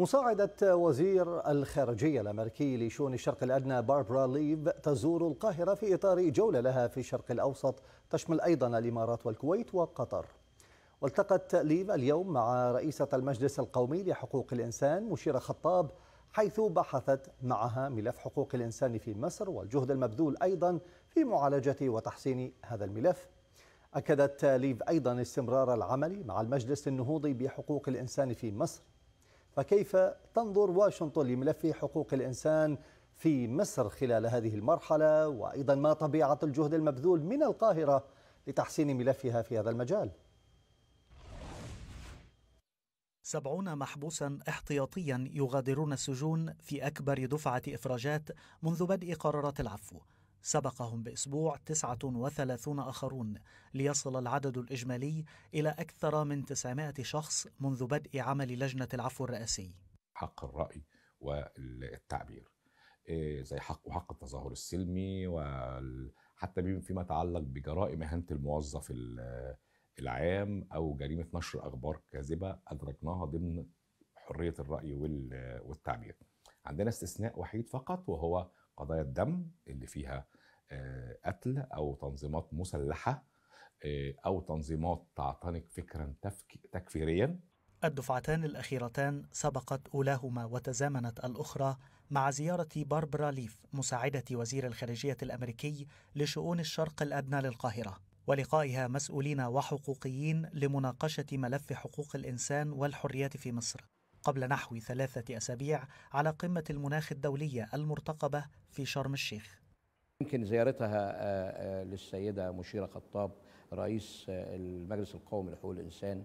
مساعدة وزير الخارجية الأمريكي لشؤون الشرق الأدنى باربرا ليف تزور القاهرة في إطار جولة لها في الشرق الأوسط تشمل أيضا الإمارات والكويت وقطر والتقت ليف اليوم مع رئيسة المجلس القومي لحقوق الإنسان مشيرة خطاب حيث بحثت معها ملف حقوق الإنسان في مصر والجهد المبذول أيضا في معالجة وتحسين هذا الملف أكدت ليف أيضا استمرار العمل مع المجلس النهوضي بحقوق الإنسان في مصر فكيف تنظر واشنطن لملف حقوق الإنسان في مصر خلال هذه المرحلة وأيضا ما طبيعة الجهد المبذول من القاهرة لتحسين ملفها في هذا المجال سبعون محبوسا احتياطيا يغادرون السجون في أكبر دفعة إفراجات منذ بدء قرارات العفو سبقهم بأسبوع 39 آخرون ليصل العدد الإجمالي إلى أكثر من 900 شخص منذ بدء عمل لجنة العفو الرئاسي حق الرأي والتعبير إيه، زي حق وحق التظاهر السلمي وحتى فيما يتعلق بجرائم إهانة الموظف العام أو جريمة نشر أخبار كاذبة أدركناها ضمن حرية الرأي والتعبير عندنا استثناء وحيد فقط وهو قضايا الدم اللي فيها آه، قتل او تنظيمات مسلحه آه، او تنظيمات تعتنق فكرا تكفيريا الدفعتان الأخيرتان سبقت أولاهما وتزامنت الأخرى مع زيارة باربرا ليف مساعدة وزير الخارجية الأمريكي لشؤون الشرق الأدنى للقاهرة ولقائها مسؤولين وحقوقيين لمناقشة ملف حقوق الإنسان والحريات في مصر قبل نحو ثلاثة أسابيع على قمة المناخ الدولية المرتقبة في شرم الشيخ يمكن زيارتها آه، آه، للسيدة مشيرة خطاب رئيس آه، المجلس القومي لحقوق الإنسان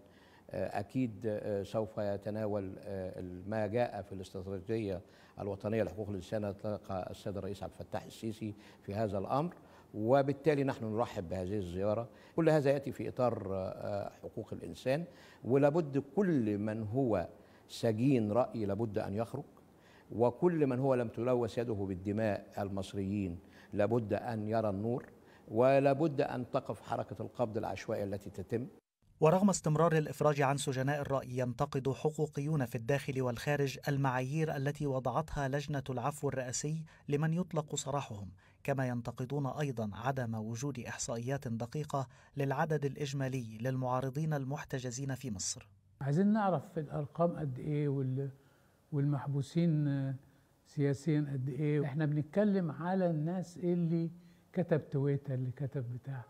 أكيد سوف يتناول ما جاء في الاستراتيجية الوطنية لحقوق الإنسان تلقى السيد الرئيس عبد الفتاح السيسي في هذا الأمر وبالتالي نحن نرحب بهذه الزيارة كل هذا يأتي في إطار حقوق الإنسان ولابد كل من هو سجين رأي لابد أن يخرج وكل من هو لم تلوث يده بالدماء المصريين لابد أن يرى النور ولابد أن تقف حركة القبض العشوائية التي تتم ورغم استمرار الافراج عن سجناء الراي ينتقد حقوقيون في الداخل والخارج المعايير التي وضعتها لجنه العفو الرئاسي لمن يطلق سراحهم كما ينتقدون ايضا عدم وجود احصائيات دقيقه للعدد الاجمالي للمعارضين المحتجزين في مصر عايزين نعرف الارقام قد ايه وال والمحبوسين سياسيا قد ايه احنا بنتكلم على الناس اللي كتب تويتر اللي كتب بتاع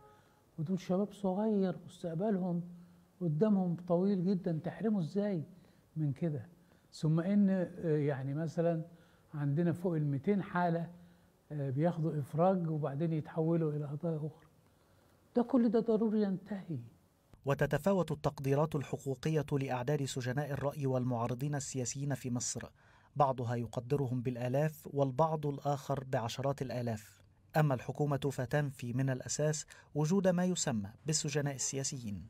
ودول شباب صغير مستقبلهم قدامهم طويل جدا تحرمه ازاي من كده ثم ان آه، يعني مثلا عندنا فوق ال 200 حاله آه، بياخدوا افراج وبعدين يتحولوا الى قضايا اخرى ده كل ده ضروري ينتهي وتتفاوت التقديرات الحقوقية لأعداد سجناء الرأي والمعارضين السياسيين في مصر بعضها يقدرهم بالآلاف والبعض الآخر بعشرات الآلاف أما الحكومة فتنفي من الأساس وجود ما يسمى بالسجناء السياسيين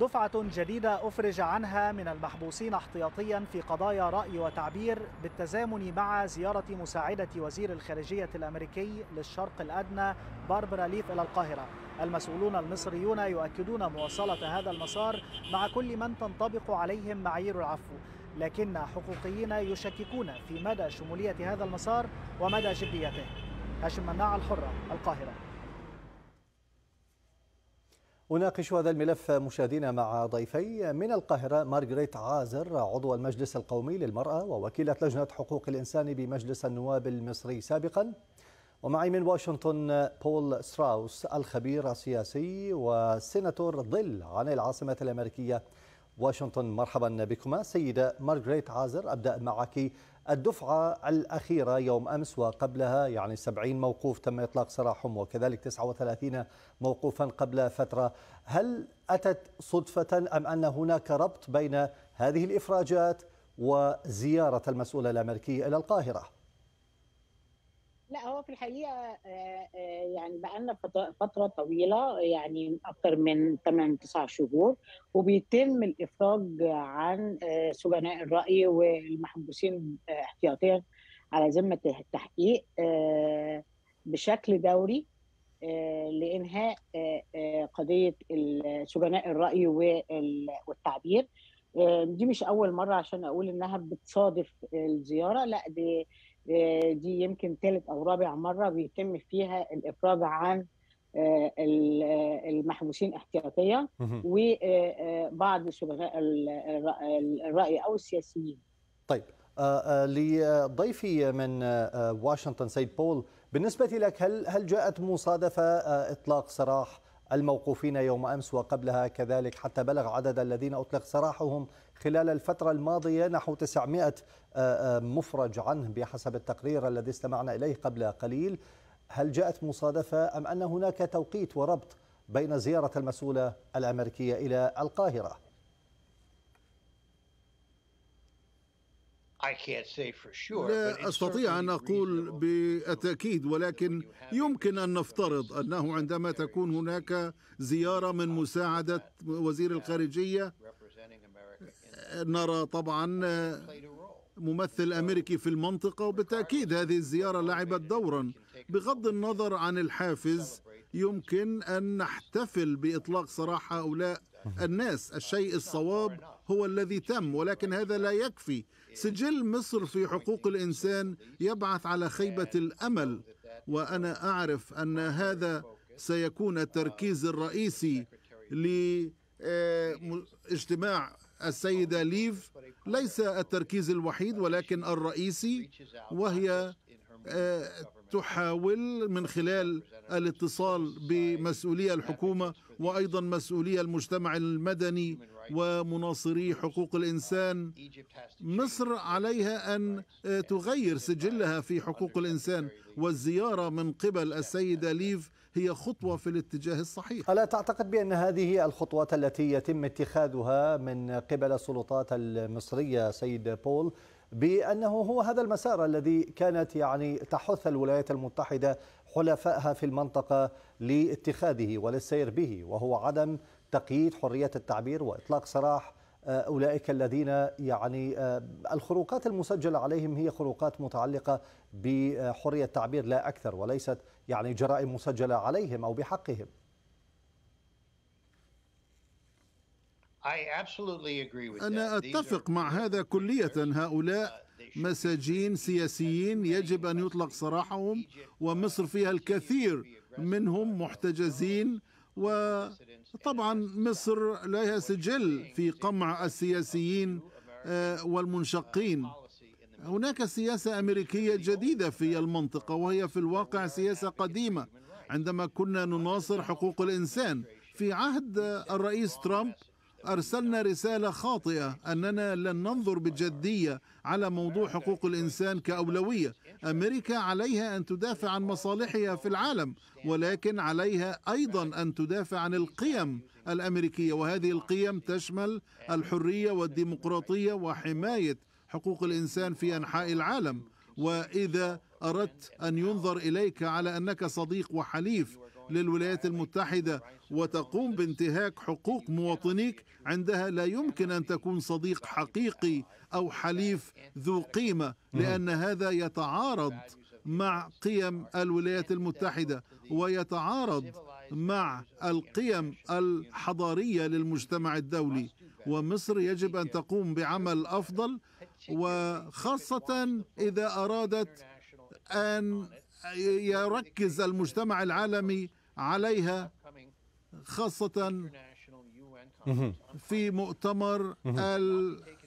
دفعة جديدة أفرج عنها من المحبوسين احتياطيا في قضايا رأي وتعبير بالتزامن مع زيارة مساعدة وزير الخارجية الأمريكي للشرق الأدنى باربرا ليف إلى القاهرة المسؤولون المصريون يؤكدون مواصلة هذا المسار مع كل من تنطبق عليهم معايير العفو لكن حقوقيين يشككون في مدى شمولية هذا المسار ومدى جديته هاشم مناع الحرة القاهرة أناقش هذا الملف مشاهدينا مع ضيفي من القاهرة مارغريت عازر عضو المجلس القومي للمرأة ووكيلة لجنة حقوق الإنسان بمجلس النواب المصري سابقا ومعي من واشنطن بول ستراوس الخبير السياسي وسيناتور ظل عن العاصمة الأمريكية واشنطن مرحبا بكما سيدة مارغريت عازر أبدأ معك الدفعة الأخيرة يوم أمس وقبلها يعني 70 موقوف تم إطلاق سراحهم وكذلك 39 موقوفا قبل فترة هل أتت صدفة أم أن هناك ربط بين هذه الإفراجات وزيارة المسؤولة الأمريكية إلى القاهرة؟ لا هو في الحقيقه آه، آه، يعني بقى لنا فتره طويله يعني اكثر من 8 9 شهور وبيتم الافراج عن آه، سجناء الراي والمحبوسين احتياطيا على ذمه التحقيق بشكل دوري لانهاء قضيه سجناء الراي والتعبير دي مش اول مره عشان اقول انها بتصادف الزياره لا دي آه، دي يمكن ثالث او رابع مره بيتم فيها الافراج عن آه، آه، المحبوسين احتياطيه وبعض شبهاء الراي او السياسيين. طيب لضيفي من واشنطن سيد بول بالنسبه لك هل هل جاءت مصادفه اطلاق سراح الموقوفين يوم أمس وقبلها كذلك حتى بلغ عدد الذين أطلق سراحهم خلال الفترة الماضية نحو 900 آه، آه، مفرج عنه بحسب التقرير الذي استمعنا إليه قبل قليل هل جاءت مصادفة أم أن هناك توقيت وربط بين زيارة المسؤولة الأمريكية إلى القاهرة؟ لا استطيع ان اقول بالتاكيد ولكن يمكن ان نفترض انه عندما تكون هناك زياره من uh, مساعده وزير الخارجيه آه، نرى طبعا آه، ممثل امريكي في المنطقه وبالتاكيد هذه الزياره لعبت دورا بغض النظر عن الحافز يمكن ان نحتفل باطلاق سراح هؤلاء الناس الشيء الصواب هو الذي تم ولكن هذا لا يكفي سجل مصر في حقوق الإنسان يبعث على خيبة الأمل وأنا أعرف أن هذا سيكون التركيز الرئيسي لاجتماع آه، السيدة ليف ليس التركيز الوحيد ولكن الرئيسي وهي آه، تحاول من خلال الاتصال بمسؤولية الحكومة وأيضا مسؤولية المجتمع المدني ومناصري حقوق الانسان مصر عليها ان آه، تغير سجلها في حقوق الانسان والزياره من قبل السيده ليف هي خطوه في الاتجاه الصحيح الا تعتقد بان هذه الخطوات التي يتم اتخاذها من قبل السلطات المصريه سيد بول بانه هو هذا المسار الذي كانت يعني تحث الولايات المتحده حلفائها في المنطقه لاتخاذه وللسير به وهو عدم تقييد حرية التعبير وإطلاق سراح آه، أولئك الذين يعني آه، الخروقات المسجلة عليهم هي خروقات متعلقة بحرية التعبير لا أكثر وليست يعني جرائم مسجلة عليهم أو بحقهم أنا أتفق مع هذا كلية uh, هؤلاء مساجين سياسيين يجب أن يطلق سراحهم ومصر uh, فيها الكثير منهم محتجزين وطبعا مصر لها سجل في قمع السياسيين آه، والمنشقين هناك سياسة أمريكية جديدة في المنطقة وهي في الواقع سياسة قديمة عندما كنا نناصر حقوق الإنسان في عهد الرئيس ترامب أرسلنا رسالة خاطئة أننا لن ننظر بجدية على موضوع حقوق الإنسان كأولوية أمريكا عليها أن تدافع عن مصالحها في العالم ولكن عليها أيضا أن تدافع عن القيم الأمريكية وهذه القيم تشمل الحرية والديمقراطية وحماية حقوق الإنسان في أنحاء العالم وإذا أردت أن ينظر إليك على أنك صديق وحليف للولايات المتحدة وتقوم بانتهاك حقوق مواطنيك عندها لا يمكن أن تكون صديق حقيقي أو حليف ذو قيمة لأن هذا يتعارض مع قيم الولايات المتحدة ويتعارض مع القيم الحضارية للمجتمع الدولي ومصر يجب أن تقوم بعمل أفضل وخاصة إذا أرادت أن يركز المجتمع العالمي عليها خاصة في مؤتمر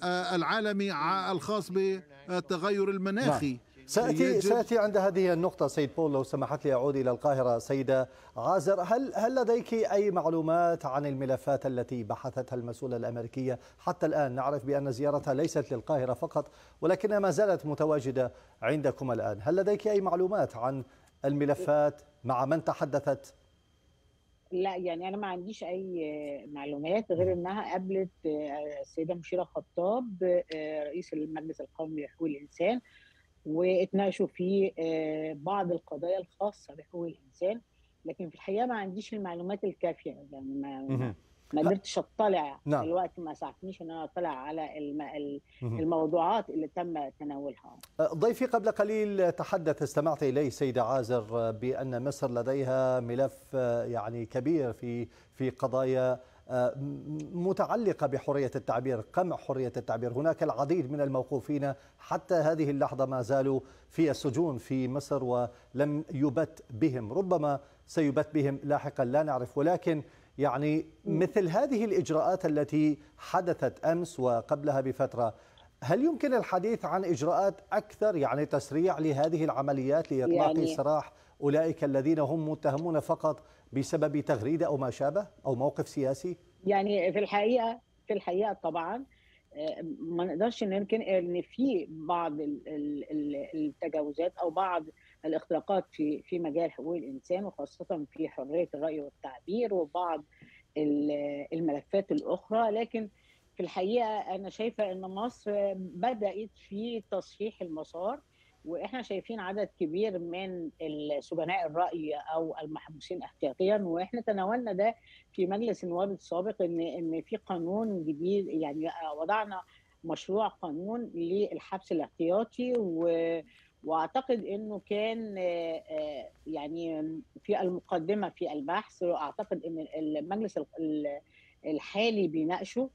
آه، العالمي الخاص بالتغير المناخي نعم. سأتي, سأتي عند هذه النقطة سيد بول لو سمحت لي أعود إلى القاهرة سيدة عازر هل, هل لديك أي معلومات عن الملفات التي بحثتها المسؤولة الأمريكية حتى الآن نعرف بأن زيارتها ليست للقاهرة فقط ولكنها ما زالت متواجدة عندكم الآن هل لديك أي معلومات عن الملفات مع من تحدثت لا يعني انا ما عنديش اي معلومات غير نعم. انها قابلت آه، السيده مشيره خطاب آه، رئيس المجلس القومي لحقوق الانسان واتناقشوا في آه، بعض القضايا الخاصه بحقوق الانسان لكن في الحقيقه ما عنديش المعلومات الكافيه يعني ما ما قدرتش اطلع نعم. الوقت ما سعفنيش ان انا اطلع على الم... الموضوعات اللي تم تناولها آه، ضيفي قبل قليل تحدث استمعت اليه سيده عازر آه، بان مصر لديها ملف يعني كبير في في قضايا متعلقة بحرية التعبير قمع حرية التعبير هناك العديد من الموقوفين حتى هذه اللحظة ما زالوا في السجون في مصر ولم يبت بهم ربما سيبت بهم لاحقا لا نعرف ولكن يعني مثل هذه الإجراءات التي حدثت أمس وقبلها بفترة هل يمكن الحديث عن إجراءات أكثر يعني تسريع لهذه العمليات لإطلاق يعني سراح أولئك الذين هم متهمون فقط بسبب تغريده او ما شابه او موقف سياسي؟ يعني في الحقيقه في الحقيقه طبعا ما نقدرش ننكر ان في بعض التجاوزات او بعض الاختراقات في في مجال حقوق الانسان وخاصه في حريه الراي والتعبير وبعض الملفات الاخرى لكن في الحقيقه انا شايفه ان مصر بدات في تصحيح المسار واحنا شايفين عدد كبير من سجناء الراي او المحبوسين احتياطيا واحنا تناولنا ده في مجلس النواب السابق ان ان في قانون جديد يعني وضعنا مشروع قانون للحبس الاحتياطي و واعتقد انه كان آه، يعني في المقدمه في البحث واعتقد ان المجلس الحالي بيناقشه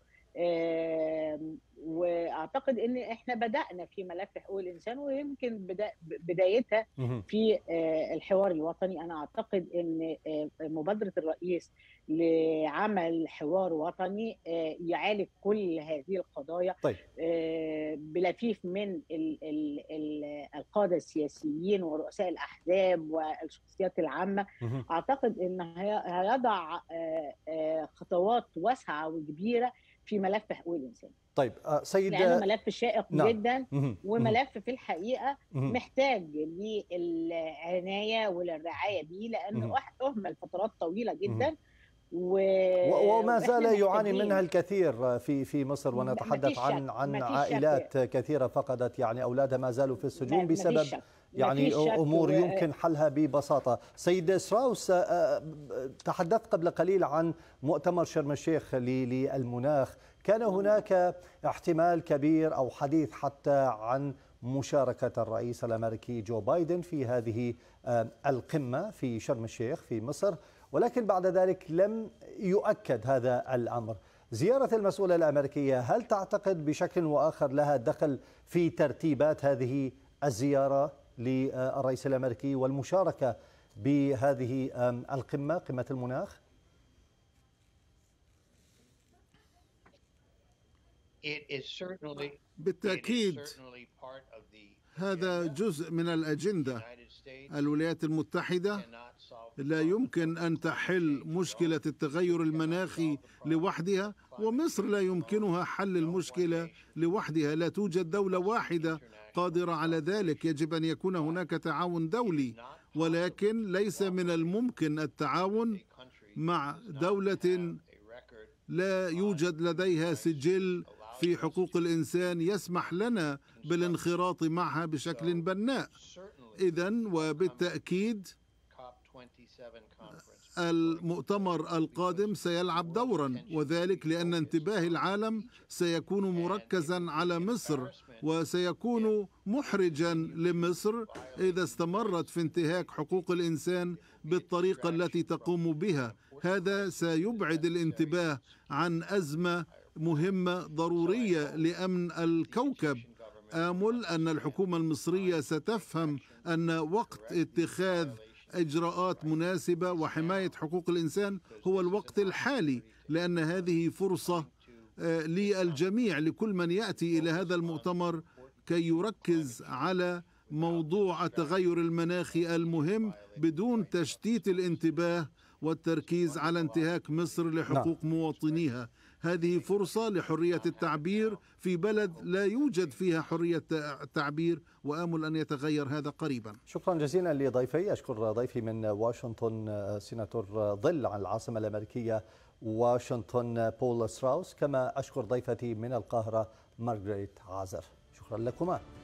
واعتقد ان احنا بدانا في ملف حقوق الانسان ويمكن بدا بدايتها في آه، الحوار الوطني انا اعتقد ان آه، مبادره الرئيس لعمل حوار وطني آه، يعالج كل هذه القضايا طيب. بلفيف من القاده السياسيين ورؤساء الاحزاب والشخصيات العامه اعتقد ان هيضع خطوات واسعه وكبيره في ملف حقوق الانسان طيب آه، سيد لانه ملف شائق نعم. جدا وملف في الحقيقه محتاج للعنايه وللرعايه بيه لانه اهمل فترات طويله جدا و... وما زال يعاني منها الكثير في في مصر ونتحدث عن عن عائلات شك. كثيره فقدت يعني اولادها ما زالوا في السجون بسبب يعني امور و... يمكن حلها ببساطه. سيد سراوس آه، آه، تحدثت قبل قليل عن مؤتمر شرم الشيخ للمناخ، كان هناك احتمال كبير او حديث حتى عن مشاركة الرئيس الأمريكي جو بايدن في هذه آه، القمة في شرم الشيخ في مصر ولكن بعد ذلك لم يؤكد هذا الأمر زيارة المسؤولة الأمريكية هل تعتقد بشكل وآخر لها دخل في ترتيبات هذه الزيارة للرئيس الأمريكي والمشاركة بهذه القمة قمة المناخ؟ بالتأكيد هذا جزء من الأجندة الولايات المتحدة لا يمكن أن تحل مشكلة التغير المناخي لوحدها ومصر لا يمكنها حل المشكلة لوحدها لا توجد دولة واحدة قادرة على ذلك يجب أن يكون هناك تعاون دولي ولكن ليس من الممكن التعاون مع دولة لا يوجد لديها سجل في حقوق الانسان يسمح لنا بالانخراط معها بشكل بناء اذا وبالتاكيد المؤتمر القادم سيلعب دورا وذلك لأن انتباه العالم سيكون مركزا على مصر وسيكون محرجا لمصر إذا استمرت في انتهاك حقوق الإنسان بالطريقة التي تقوم بها هذا سيبعد الانتباه عن أزمة مهمة ضرورية لأمن الكوكب آمل أن الحكومة المصرية ستفهم أن وقت اتخاذ اجراءات مناسبه وحمايه حقوق الانسان هو الوقت الحالي لان هذه فرصه آه، للجميع لكل من ياتي الى هذا المؤتمر كي يركز على موضوع التغير المناخي المهم بدون تشتيت الانتباه والتركيز على انتهاك مصر لحقوق مواطنيها هذه فرصة لحرية التعبير في بلد لا يوجد فيها حرية التعبير وآمل أن يتغير هذا قريبا شكرا جزيلا لضيفي أشكر ضيفي من واشنطن آه، سيناتور ظل عن العاصمة الأمريكية واشنطن آه، بول ستراوس كما أشكر ضيفتي من القاهرة مارغريت عازر شكرا لكما